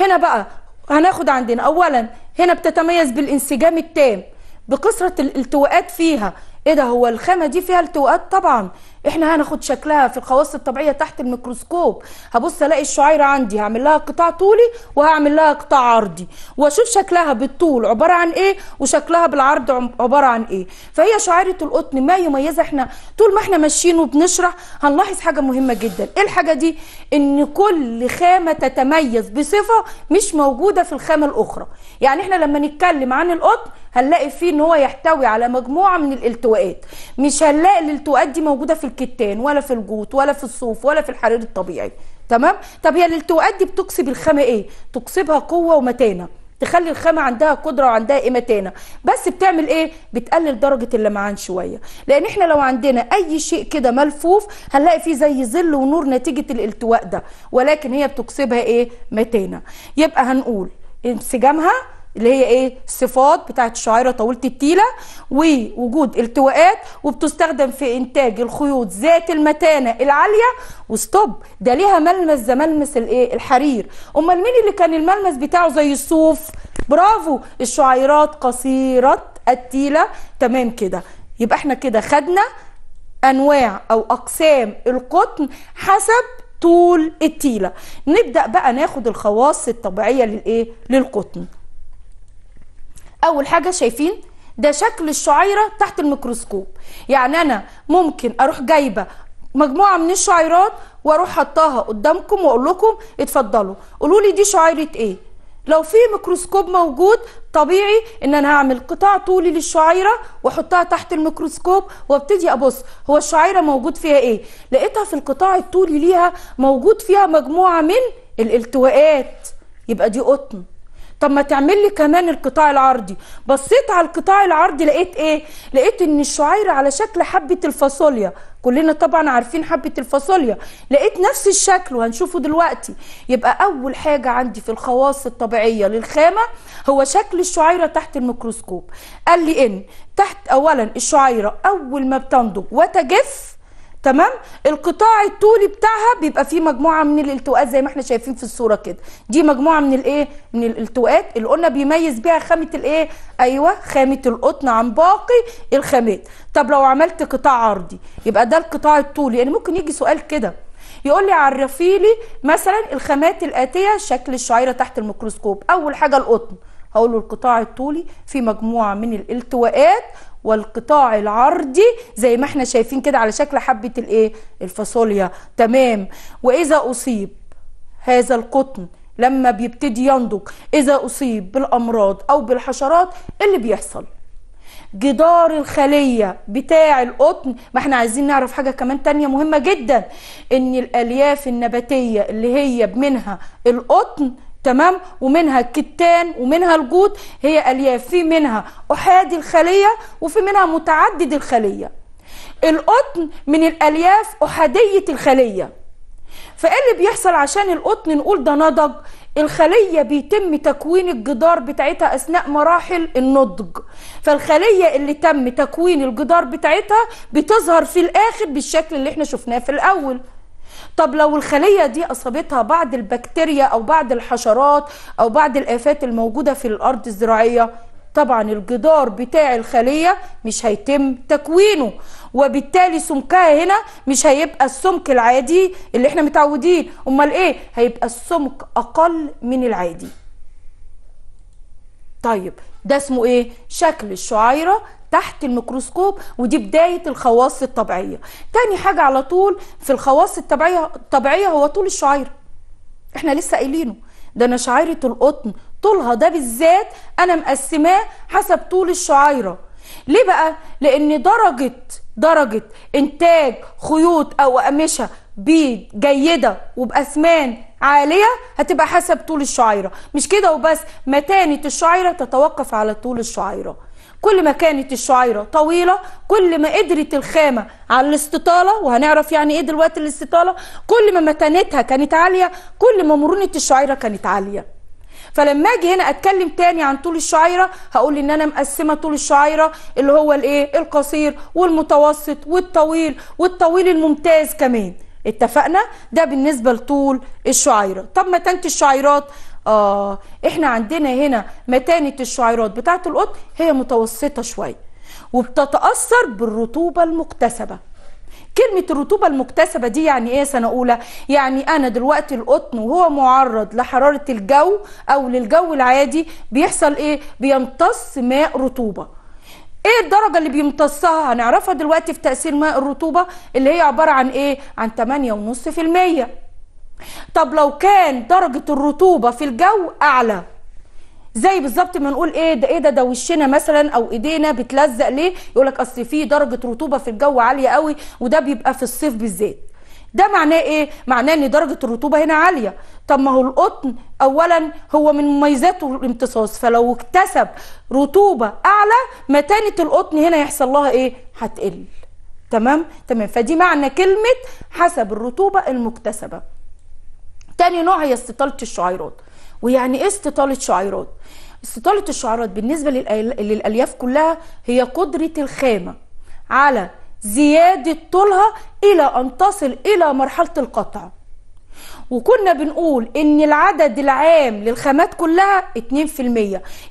هنا بقى هناخد عندنا أولا هنا بتتميز بالانسجام التام بكثرة الالتواءات فيها ايه ده هو الخامة دي فيها التواءات طبعا احنا هناخد شكلها في الخواص الطبيعيه تحت الميكروسكوب هبص الاقي الشعيره عندي هعمل لها قطاع طولي وهعمل لها قطاع عرضي واشوف شكلها بالطول عباره عن ايه وشكلها بالعرض عباره عن ايه فهي شعيره القطن ما يميزها احنا طول ما احنا ماشيين وبنشرح هنلاحظ حاجه مهمه جدا ايه الحاجه دي ان كل خامه تتميز بصفه مش موجوده في الخامه الاخرى يعني احنا لما نتكلم عن القطن هنلاقي فيه ان هو يحتوي على مجموعه من الالتواءات مش هنلاقي الالتواءات دي موجوده في الكتان ولا في الجوت ولا في الصوف ولا في الحرير الطبيعي تمام طب هي الالتواءات دي بتكسب الخامه ايه تكسبها قوه ومتانه تخلي الخامه عندها قدره وعندها ايه متانه بس بتعمل ايه بتقلل درجه اللمعان شويه لان احنا لو عندنا اي شيء كده ملفوف هنلاقي فيه زي ظل ونور نتيجه الالتواء ده ولكن هي بتكسبها ايه متانه يبقى هنقول انسجامها اللي هي ايه صفات بتاعه الشعيره طاوله التيله ووجود التواءات وبتستخدم في انتاج الخيوط ذات المتانه العاليه وستوب ده ليها ملمس زي ملمس الايه الحرير امال مين اللي كان الملمس بتاعه زي الصوف برافو الشعيرات قصيره التيله تمام كده يبقى احنا كده خدنا انواع او اقسام القطن حسب طول التيله نبدا بقى ناخد الخواص الطبيعيه للايه للقطن اول حاجه شايفين ده شكل الشعيره تحت الميكروسكوب يعني انا ممكن اروح جايبه مجموعه من الشعيرات واروح حطاها قدامكم واقول لكم اتفضلوا قولوا لي دي شعيره ايه لو في ميكروسكوب موجود طبيعي ان انا هعمل قطاع طولي للشعيره واحطها تحت الميكروسكوب وابتدي ابص هو الشعيره موجود فيها ايه لقيتها في القطاع الطولي ليها موجود فيها مجموعه من الالتواءات يبقى دي قطن طب ما تعمل لي كمان القطاع العرضي بصيت على القطاع العرضي لقيت ايه لقيت ان الشعير على شكل حبه الفاصوليا كلنا طبعا عارفين حبه الفاصوليا لقيت نفس الشكل وهنشوفه دلوقتي يبقى اول حاجه عندي في الخواص الطبيعيه للخامه هو شكل الشعيره تحت الميكروسكوب قال لي ان تحت اولا الشعيره اول ما بتنضج وتجف تمام القطاع الطولي بتاعها بيبقى فيه مجموعه من الالتواءات زي ما احنا شايفين في الصوره كده دي مجموعه من الايه من الالتواءات اللي قلنا بيميز بيها خامه الايه ايوه خامه القطن عن باقي الخامات طب لو عملت قطاع عرضي يبقى ده القطاع الطولي يعني ممكن يجي سؤال كده يقول لي عرفي لي مثلا الخامات الاتيه شكل الشعيره تحت الميكروسكوب اول حاجه القطن هقول له القطاع الطولي في مجموعه من الالتواءات والقطاع العرضي زي ما احنا شايفين كده على شكل حبة الايه الفاصوليا تمام واذا اصيب هذا القطن لما بيبتدي ينضج اذا اصيب بالامراض او بالحشرات اللي بيحصل جدار الخلية بتاع القطن ما احنا عايزين نعرف حاجة كمان تانية مهمة جدا ان الالياف النباتية اللي هي منها القطن تمام ومنها الكتان ومنها الجوت هي الياف في منها احادي الخليه وفي منها متعدد الخليه القطن من الالياف احاديه الخليه فايه اللي بيحصل عشان القطن نقول ده نضج الخلية بيتم تكوين الجدار بتاعتها أثناء مراحل النضج فالخلية اللي تم تكوين الجدار بتاعتها بتظهر في الآخر بالشكل اللي احنا شفناه في الأول طب لو الخليه دي اصابتها بعض البكتيريا او بعض الحشرات او بعض الافات الموجوده في الارض الزراعيه طبعا الجدار بتاع الخليه مش هيتم تكوينه وبالتالي سمكها هنا مش هيبقى السمك العادي اللي احنا متعودين امال ايه هيبقى السمك اقل من العادي طيب ده اسمه ايه شكل الشعيره تحت الميكروسكوب ودي بدايه الخواص الطبيعيه تاني حاجه على طول في الخواص الطبيعيه الطبيعيه هو طول الشعيره احنا لسه قايلينه ده انا شعيره القطن طولها ده بالذات انا مقسماه حسب طول الشعيره ليه بقى لان درجه درجه انتاج خيوط او اقمشه بيض جيده وباسمان عاليه هتبقى حسب طول الشعيره مش كده وبس متانه الشعيره تتوقف على طول الشعيره كل ما كانت الشعيره طويله كل ما قدرت الخامه على الاستطاله وهنعرف يعني ايه دلوقتي الاستطاله كل ما متانتها كانت عاليه كل ما مرونه الشعيره كانت عاليه فلما اجي هنا اتكلم تاني عن طول الشعيره هقول ان انا مقسمه طول الشعيره اللي هو الايه القصير والمتوسط والطويل والطويل الممتاز كمان اتفقنا ده بالنسبه لطول الشعيره طب متانه الشعيرات اه احنا عندنا هنا متانه الشعيرات بتاعه القطن هي متوسطه شويه وبتتاثر بالرطوبه المكتسبه كلمة الرطوبة المكتسبة دي يعني ايه سنة أولى؟ يعني أنا دلوقتي القطن وهو معرض لحرارة الجو أو للجو العادي بيحصل ايه؟ بيمتص ماء رطوبة. ايه الدرجة اللي بيمتصها؟ هنعرفها دلوقتي في تأثير ماء الرطوبة اللي هي عبارة عن ايه؟ عن 8.5% طب لو كان درجة الرطوبة في الجو أعلى زي بالظبط ما نقول ايه ده ايه ده ده وشنا مثلا او ايدينا بتلزق ليه يقول لك اصل في درجه رطوبه في الجو عاليه قوي وده بيبقى في الصيف بالذات ده معناه ايه معناه ان درجه الرطوبه هنا عاليه طب ما هو القطن اولا هو من مميزاته الامتصاص فلو اكتسب رطوبه اعلى متانه القطن هنا يحصل لها ايه هتقل تمام تمام فدي معنى كلمه حسب الرطوبه المكتسبه تاني نوع هي استطاله الشعيرات ويعني ايه استطاله شعيرات استطاله الشعيرات بالنسبه للالياف كلها هي قدره الخامه على زياده طولها الى ان تصل الى مرحله القطع وكنا بنقول ان العدد العام للخامات كلها 2%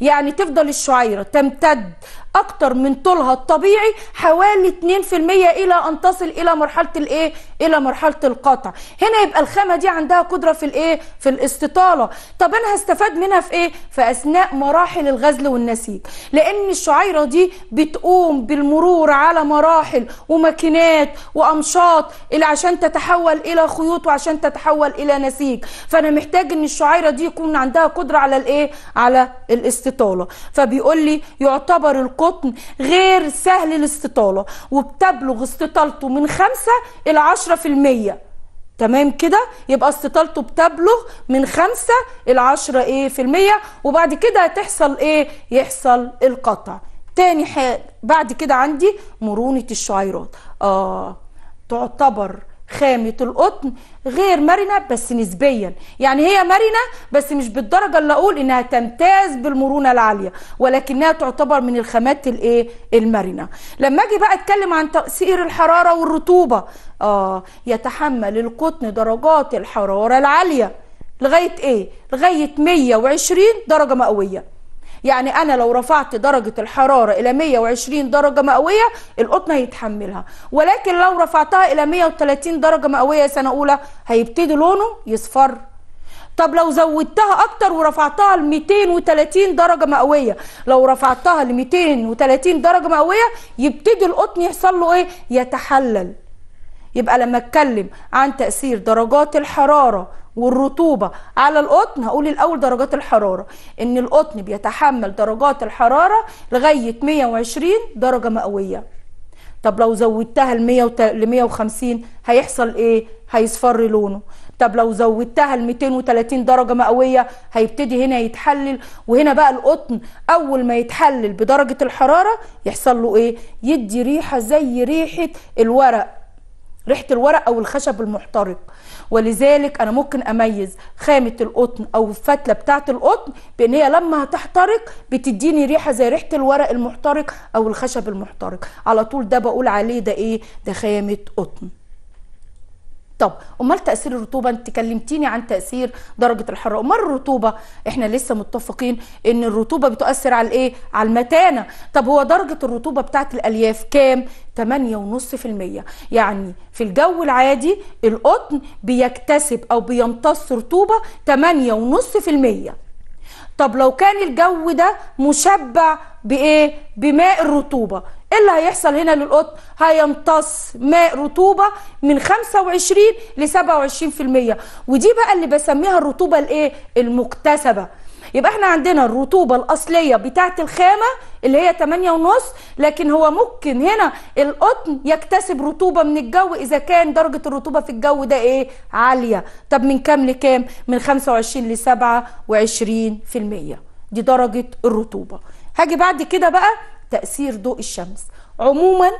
يعني تفضل الشعيره تمتد اكتر من طولها الطبيعي حوالي 2% الى ان تصل الى مرحله الايه الى مرحله القطع هنا يبقى الخامه دي عندها قدره في الايه في الاستطاله طب انا هستفاد منها في ايه في اثناء مراحل الغزل والنسيج لان الشعيره دي بتقوم بالمرور على مراحل وماكينات وامشاط الى عشان تتحول الى خيوط وعشان تتحول الى نسيج فانا محتاج ان الشعيره دي يكون عندها قدره على الايه على الاستطاله فبيقول لي يعتبر القدرة قطن غير سهل الاستطالة وبتبلغ استطالته من 5 إلى 10% تمام كده يبقى استطالته بتبلغ من 5 إلى 10 ايه في المية وبعد كده هتحصل ايه يحصل القطع تاني حاجة بعد كده عندي مرونة الشعيرات آه تعتبر خامة القطن غير مرنة بس نسبيا يعني هي مرنة بس مش بالدرجة اللي أقول إنها تمتاز بالمرونة العالية ولكنها تعتبر من الخامات الإيه المرنة لما أجي بقى أتكلم عن تأثير الحرارة والرطوبة آه يتحمل القطن درجات الحرارة العالية لغاية إيه؟ لغاية 120 درجة مئوية يعني انا لو رفعت درجه الحراره الى 120 درجه مئويه القطن هيتحملها ولكن لو رفعتها الى 130 درجه مئويه سنه اولى هيبتدي لونه يصفر طب لو زودتها اكتر ورفعتها ل 230 درجه مئويه لو رفعتها ل 230 درجه مئويه يبتدي القطن يحصل له ايه يتحلل يبقى لما اتكلم عن تاثير درجات الحراره والرطوبه على القطن هقول الاول درجات الحراره ان القطن بيتحمل درجات الحراره لغايه 120 درجه مئويه طب لو زودتها ل 150 هيحصل ايه هيصفر لونه طب لو زودتها ل 230 درجه مئويه هيبتدي هنا يتحلل وهنا بقى القطن اول ما يتحلل بدرجه الحراره يحصل له ايه يدي ريحه زي ريحه الورق ريحه الورق او الخشب المحترق ولذلك انا ممكن اميز خامه القطن او الفتله بتاعه القطن بان هي لما هتحترق بتديني ريحه زي ريحه الورق المحترق او الخشب المحترق على طول ده بقول عليه ده ايه ده خامه قطن طب امال تاثير الرطوبه انت كلمتيني عن تاثير درجه الحراره امال الرطوبه احنا لسه متفقين ان الرطوبه بتؤثر على الايه على المتانه طب هو درجه الرطوبه بتاعه الالياف كام 8.5% يعني في الجو العادي القطن بيكتسب او بيمتص رطوبه 8.5% طب لو كان الجو ده مشبع بايه بماء الرطوبه ايه اللي هيحصل هنا للقطن هيمتص ماء رطوبه من 25 ل 27% ودي بقى اللي بسميها الرطوبه الايه المكتسبه يبقى احنا عندنا الرطوبة الأصلية بتاعة الخامة اللي هي 8 ونص لكن هو ممكن هنا القطن يكتسب رطوبة من الجو إذا كان درجة الرطوبة في الجو ده إيه عالية طب من كام لكام من 25 ل 27% دي درجة الرطوبة هاجي بعد كده بقى تأثير ضوء الشمس عموما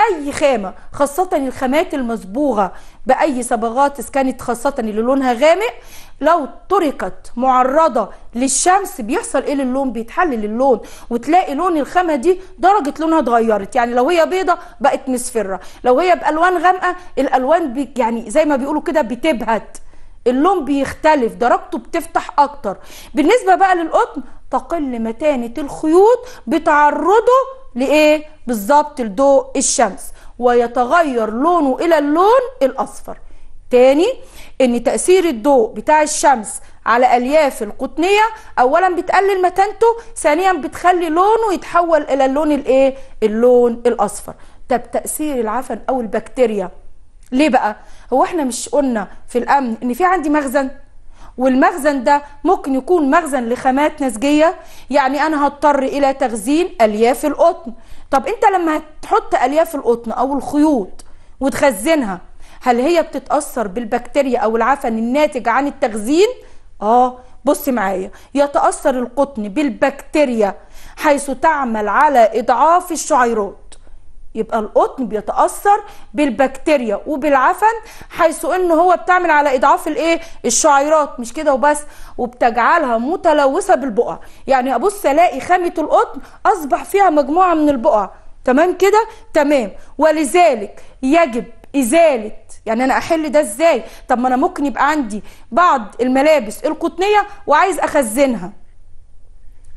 اي خامه خاصه الخامات المصبوغه باي صبغات كانت خاصه اللي لونها غامق لو طرقت معرضه للشمس بيحصل ايه للون بيتحلل اللون وتلاقي لون الخامه دي درجه لونها اتغيرت يعني لو هي بيضه بقت مصفره لو هي بالوان غامقه الالوان يعني زي ما بيقولوا كده بتبهت اللون بيختلف درجته بتفتح اكتر بالنسبه بقى للقطن تقل متانة الخيوط بتعرضه لإيه؟ بالظبط لضوء الشمس ويتغير لونه إلى اللون الأصفر تاني ان تأثير الضوء بتاع الشمس على الياف القطنية اولا بتقلل متانته ثانيا بتخلي لونه يتحول الى اللون الايه اللون الاصفر طب تأثير العفن او البكتيريا ليه بقى هو احنا مش قلنا في الامن ان في عندي مخزن والمخزن ده ممكن يكون مخزن لخامات نسجية يعني أنا هضطر إلى تخزين ألياف القطن طب أنت لما تحط ألياف القطن أو الخيوط وتخزنها هل هي بتتأثر بالبكتيريا أو العفن الناتج عن التخزين؟ آه بص معايا يتأثر القطن بالبكتيريا حيث تعمل على إضعاف الشعيرات يبقى القطن بيتاثر بالبكتيريا وبالعفن حيث ان هو بتعمل على اضعاف الايه الشعيرات مش كده وبس وبتجعلها متلوثه بالبقع يعني ابص الاقي خامه القطن اصبح فيها مجموعه من البقع تمام كده تمام ولذلك يجب ازاله يعني انا احل ده ازاي طب ما انا ممكن يبقى عندي بعض الملابس القطنيه وعايز اخزنها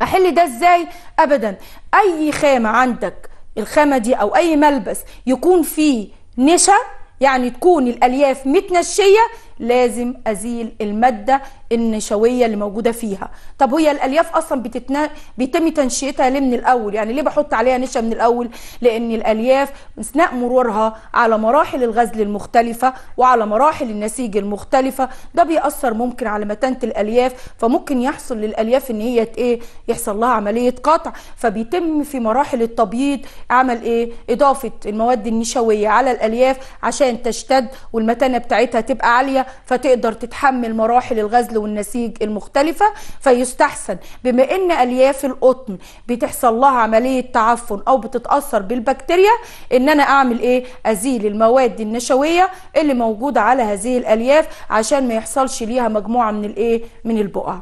احل ده ازاي ابدا اي خامه عندك الخامه دي او اي ملبس يكون فيه نشا يعني تكون الالياف متنشيه لازم ازيل الماده النشويه اللي موجوده فيها طب وهي الالياف اصلا بتتنا... بيتم تنشئتها ليه من الاول يعني ليه بحط عليها نشا من الاول لان الالياف اثناء مرورها على مراحل الغزل المختلفه وعلى مراحل النسيج المختلفه ده بيأثر ممكن على متانه الالياف فممكن يحصل للالياف ان هي ايه يحصل لها عمليه قطع فبيتم في مراحل التبييض عمل ايه اضافه المواد النشويه على الالياف عشان تشتد والمتانه بتاعتها تبقى عاليه فتقدر تتحمل مراحل الغزل البذل والنسيج المختلفة فيستحسن بما ان الياف القطن بتحصل لها عملية تعفن او بتتأثر بالبكتيريا ان انا اعمل ايه ازيل المواد النشوية اللي موجودة على هذه الالياف عشان ما يحصلش ليها مجموعة من الايه من البقع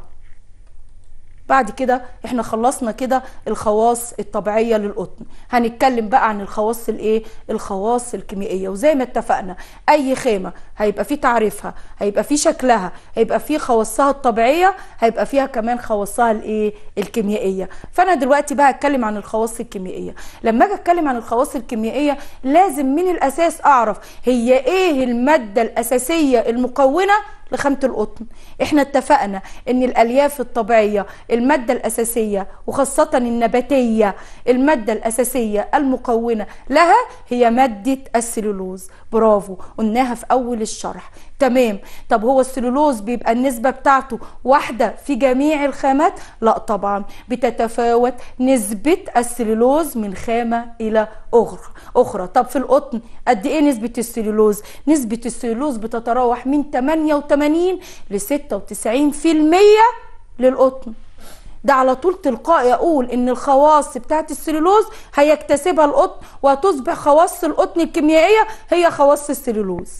بعد كده احنا خلصنا كده الخواص الطبيعيه للقطن هنتكلم بقى عن الخواص الايه الخواص الكيميائيه وزي ما اتفقنا اي خامه هيبقى فيه تعريفها هيبقى فيه شكلها هيبقى فيه خواصها الطبيعيه هيبقى فيها كمان خواصها الايه الكيميائيه فانا دلوقتي بقى هتكلم عن الخواص الكيميائيه لما اجي اتكلم عن الخواص الكيميائيه لازم من الاساس اعرف هي ايه الماده الاساسيه المكونه لخامه القطن احنا اتفقنا ان الالياف الطبيعيه الماده الاساسيه وخاصه النباتيه الماده الاساسيه المكونه لها هي ماده السلولوز برافو قلناها في اول الشرح تمام طب هو السلولوز بيبقى النسبه بتاعته واحده في جميع الخامات لا طبعا بتتفاوت نسبه السلولوز من خامه الى اخرى اخرى طب في القطن قد ايه نسبه السلولوز نسبه السلولوز بتتراوح من 88 ل 96% للقطن ده على طول تلقائي اقول ان الخواص بتاعت السلولوز هيكتسبها القطن وهتصبح خواص القطن الكيميائيه هي خواص السلولوز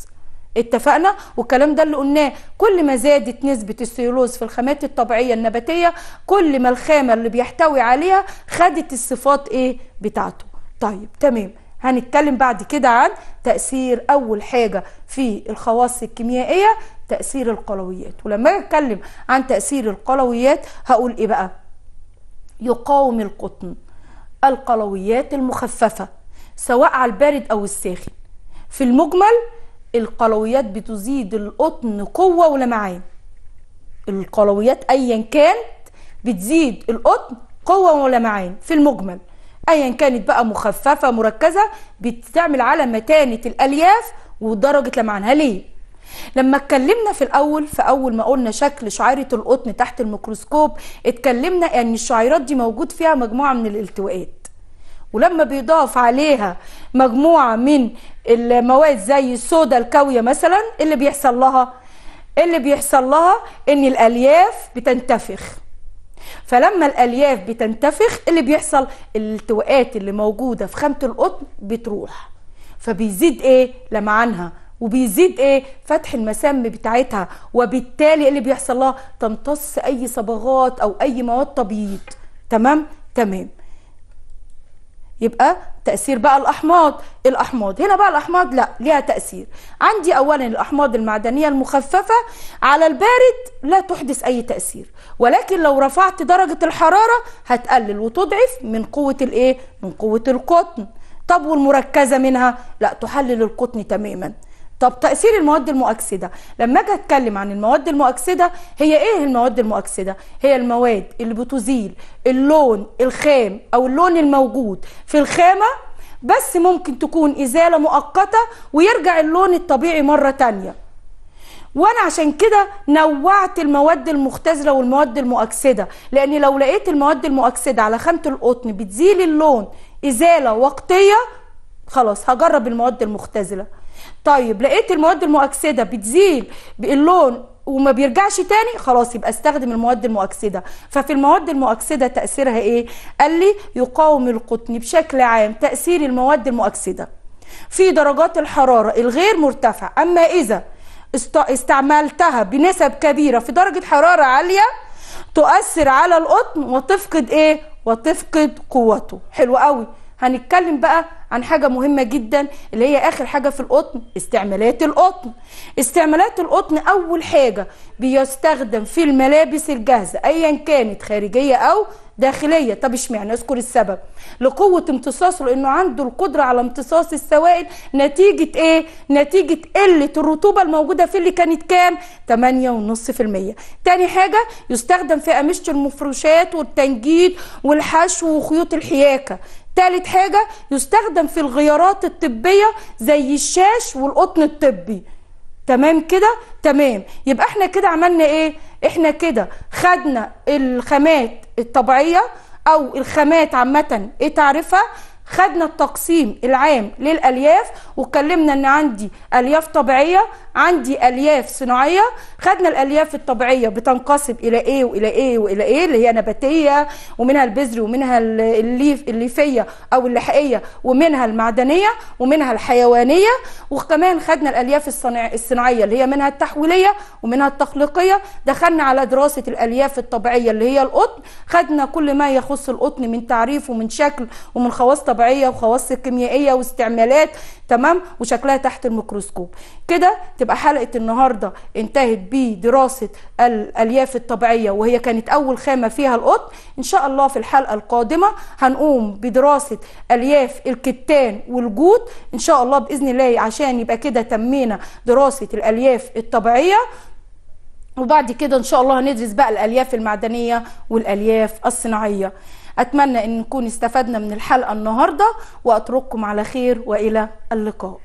اتفقنا والكلام ده اللي قلناه كل ما زادت نسبة السيلوز في الخامات الطبيعية النباتية كل ما الخامة اللي بيحتوي عليها خدت الصفات ايه بتاعته طيب تمام هنتكلم بعد كده عن تأثير أول حاجة في الخواص الكيميائية تأثير القلويات ولما أتكلم عن تأثير القلويات هقول إيه بقى يقاوم القطن القلويات المخففة سواء على البارد أو الساخن في المجمل القلويات بتزيد القطن قوة ولمعان القلويات أيا كانت بتزيد القطن قوة ولمعان في المجمل ايا كانت بقى مخففه مركزه بتعمل على متانه الالياف ودرجه لمعانها ليه لما اتكلمنا في الاول في اول ما قلنا شكل شعيره القطن تحت الميكروسكوب اتكلمنا ان يعني الشعيرات دي موجود فيها مجموعه من الالتواءات ولما بيضاف عليها مجموعة من المواد زي الصودا الكاوية مثلا اللي بيحصل لها اللي بيحصل لها ان الالياف بتنتفخ فلما الالياف بتنتفخ اللي بيحصل الالتواءات اللي موجودة في خامة القطن بتروح فبيزيد ايه لمعانها وبيزيد ايه فتح المسام بتاعتها وبالتالي اللي بيحصل لها تمتص اي صبغات او اي مواد تبييض تمام تمام يبقى تأثير بقى الأحماض الأحماض هنا بقى الأحماض لا ليها تأثير عندي أولا الأحماض المعدنية المخففة على البارد لا تحدث أي تأثير ولكن لو رفعت درجة الحرارة هتقلل وتضعف من قوة الإيه؟ من قوة القطن طب والمركزة منها لا تحلل القطن تماما طب تاثير المواد المؤكسده لما اجي اتكلم عن المواد المؤكسده هي ايه المواد المؤكسده هي المواد اللي بتزيل اللون الخام او اللون الموجود في الخامه بس ممكن تكون ازاله مؤقته ويرجع اللون الطبيعي مره تانيه وانا عشان كده نوعت المواد المختزله والمواد المؤكسده لان لو لقيت المواد المؤكسده على خامه القطن بتزيل اللون ازاله وقتيه خلاص هجرب المواد المختزله طيب لقيت المواد المؤكسده بتزيل باللون وما بيرجعش تاني خلاص يبقى استخدم المواد المؤكسده ففي المواد المؤكسده تاثيرها ايه قال لي يقاوم القطن بشكل عام تاثير المواد المؤكسده في درجات الحراره الغير مرتفعه اما اذا استعملتها بنسب كبيره في درجه حراره عاليه تؤثر على القطن وتفقد ايه وتفقد قوته حلو قوي هنتكلم بقى عن حاجه مهمه جدا اللي هي اخر حاجه في القطن استعمالات القطن استعمالات القطن اول حاجه بيستخدم في الملابس الجاهزه ايا كانت خارجيه او داخليه طب اشمعنى اذكر السبب لقوه امتصاصه لانه عنده القدره على امتصاص السوائل نتيجه ايه نتيجه قله الرطوبه الموجوده في اللي كانت كام 8.5% تاني حاجه يستخدم في قميص المفروشات والتنجيد والحشو وخيوط الحياكه تالت حاجة يستخدم في الغيارات الطبية زي الشاش والقطن الطبي تمام كده تمام يبقى احنا كده عملنا ايه احنا كده خدنا الخامات الطبيعية او الخامات عامة ايه تعريفها خدنا التقسيم العام للالياف واتكلمنا ان عندي الياف طبيعيه عندي الياف صناعيه خدنا الالياف الطبيعيه بتنقسم الى ايه والى ايه والى ايه اللي هي نباتيه ومنها البذر ومنها الليف الليفيه او اللحقيه ومنها المعدنيه ومنها الحيوانيه وكمان خدنا الالياف الصناعيه اللي هي منها التحويليه ومنها التخليقيه دخلنا على دراسه الالياف الطبيعيه اللي هي القطن خدنا كل ما يخص القطن من تعريف ومن شكل ومن خواص طبيعيه وخواص كيميائيه واستعمالات تمام وشكلها تحت الميكروسكوب كده تبقى حلقه النهارده انتهت بدراسه الالياف الطبيعيه وهي كانت اول خامه فيها القطن ان شاء الله في الحلقه القادمه هنقوم بدراسه الياف الكتان والجود ان شاء الله باذن الله عشان يبقى كده تمينا دراسه الالياف الطبيعيه وبعد كده ان شاء الله هندرس بقى الالياف المعدنيه والالياف الصناعيه اتمنى ان نكون استفدنا من الحلقه النهارده واترككم على خير والى اللقاء